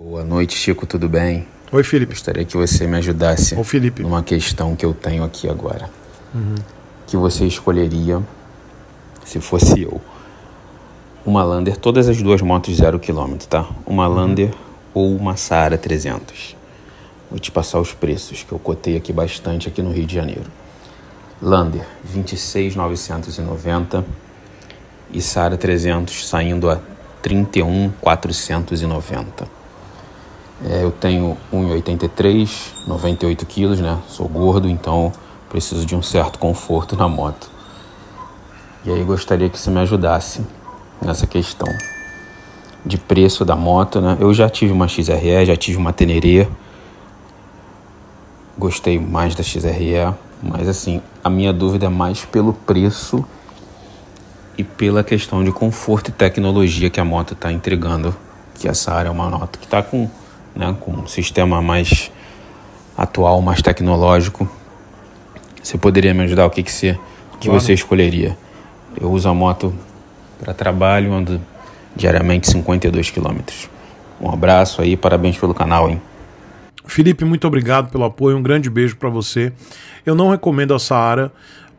Boa noite, Chico, tudo bem? Oi, Felipe. Gostaria que você me ajudasse Ô, Felipe. numa questão que eu tenho aqui agora. Uhum. Que você escolheria, se fosse eu, uma Lander, todas as duas motos zero quilômetro, tá? Uma uhum. Lander ou uma Saara 300. Vou te passar os preços, que eu cotei aqui bastante aqui no Rio de Janeiro. Lander, 26,990 e Saara 300 saindo a 31,490. É, eu tenho 1,83, 98 quilos, né? Sou gordo, então preciso de um certo conforto na moto. E aí gostaria que você me ajudasse nessa questão de preço da moto, né? Eu já tive uma XRE, já tive uma Teneré. Gostei mais da XRE, mas assim, a minha dúvida é mais pelo preço e pela questão de conforto e tecnologia que a moto está entregando, que essa área é uma nota que está com né, com um sistema mais atual, mais tecnológico. Você poderia me ajudar? O que, que, você, claro. que você escolheria? Eu uso a moto para trabalho, ando diariamente 52 quilômetros. Um abraço aí, parabéns pelo canal, hein? Felipe, muito obrigado pelo apoio, um grande beijo para você. Eu não recomendo a Saara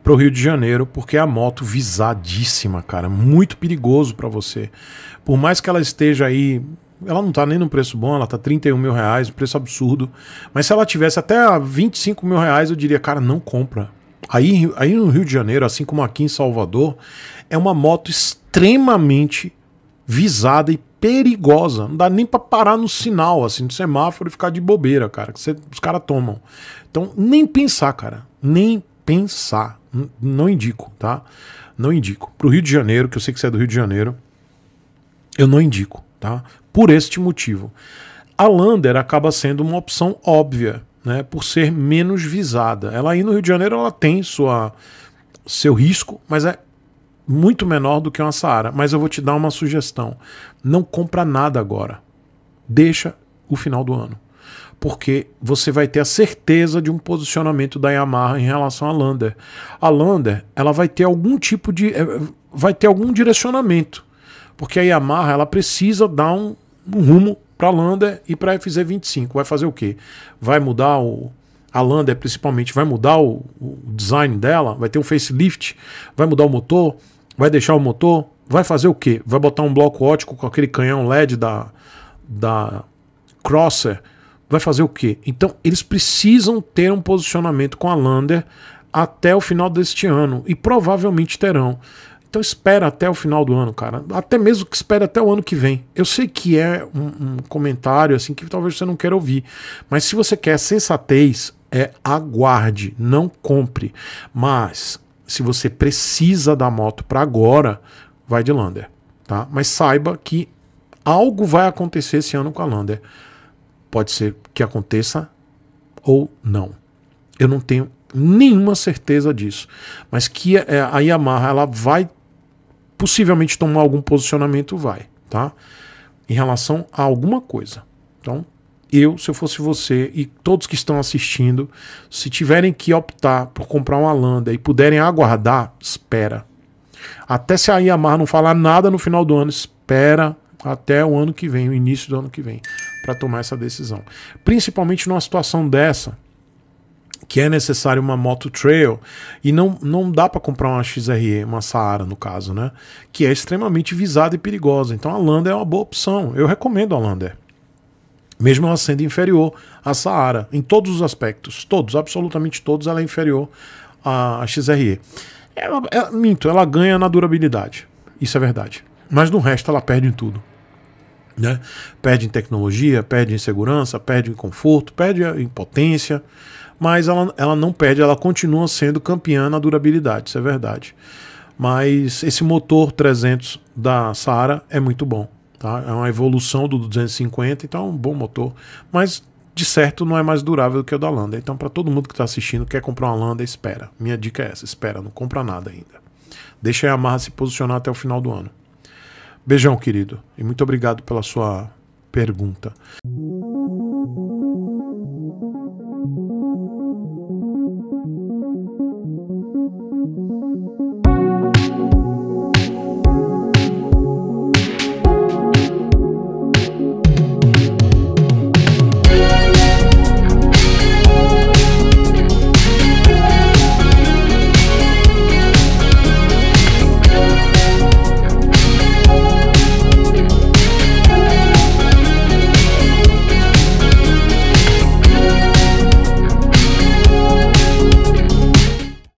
para o Rio de Janeiro, porque é a moto visadíssima, cara, muito perigoso para você. Por mais que ela esteja aí ela não tá nem no preço bom, ela tá 31 mil reais, um preço absurdo. Mas se ela tivesse até 25 mil reais, eu diria, cara, não compra. Aí, aí no Rio de Janeiro, assim como aqui em Salvador, é uma moto extremamente visada e perigosa. Não dá nem para parar no sinal, assim, no semáforo e ficar de bobeira, cara, que cê, os caras tomam. Então, nem pensar, cara. Nem pensar. N não indico, tá? Não indico. Pro Rio de Janeiro, que eu sei que você é do Rio de Janeiro, eu não indico, tá? por este motivo. A Lander acaba sendo uma opção óbvia, né, por ser menos visada. Ela aí no Rio de Janeiro ela tem sua, seu risco, mas é muito menor do que uma Saara. Mas eu vou te dar uma sugestão: não compra nada agora. Deixa o final do ano. Porque você vai ter a certeza de um posicionamento da Yamaha em relação à Lander. A Lander, ela vai ter algum tipo de. Eh, vai ter algum direcionamento porque a Yamaha ela precisa dar um, um rumo para a Lander e para a FZ25. Vai fazer o quê? Vai mudar o, a Lander principalmente, vai mudar o, o design dela, vai ter um facelift, vai mudar o motor, vai deixar o motor, vai fazer o quê? Vai botar um bloco ótico com aquele canhão LED da, da Crosser, vai fazer o quê? Então eles precisam ter um posicionamento com a Lander até o final deste ano e provavelmente terão. Então espera até o final do ano, cara. Até mesmo que espere até o ano que vem. Eu sei que é um, um, comentário assim que talvez você não queira ouvir, mas se você quer sensatez, é aguarde, não compre. Mas se você precisa da moto para agora, vai de Lander, tá? Mas saiba que algo vai acontecer esse ano com a Lander. Pode ser que aconteça ou não. Eu não tenho nenhuma certeza disso, mas que é, a Yamaha ela vai possivelmente tomar algum posicionamento vai, tá? Em relação a alguma coisa. Então, eu, se eu fosse você e todos que estão assistindo, se tiverem que optar por comprar uma Landa e puderem aguardar, espera. Até se a Yamaha não falar nada no final do ano, espera até o ano que vem, o início do ano que vem, para tomar essa decisão. Principalmente numa situação dessa, que é necessário uma moto trail e não, não dá para comprar uma XRE, uma Saara no caso, né? Que é extremamente visada e perigosa. Então a Lander é uma boa opção. Eu recomendo a Lander. Mesmo ela sendo inferior à Saara em todos os aspectos, todos, absolutamente todos, ela é inferior à, à XRE. Ela, ela, minto, ela ganha na durabilidade. Isso é verdade. Mas no resto ela perde em tudo. Né? Perde em tecnologia, perde em segurança, perde em conforto, perde em potência, mas ela, ela não perde, ela continua sendo campeã na durabilidade, isso é verdade. Mas esse motor 300 da Saara é muito bom, tá? É uma evolução do 250, então é um bom motor, mas de certo não é mais durável que o da Landa. Então para todo mundo que está assistindo, quer comprar uma Landa, espera. Minha dica é essa, espera, não compra nada ainda. Deixa a Yamaha se posicionar até o final do ano. Beijão, querido, e muito obrigado pela sua pergunta.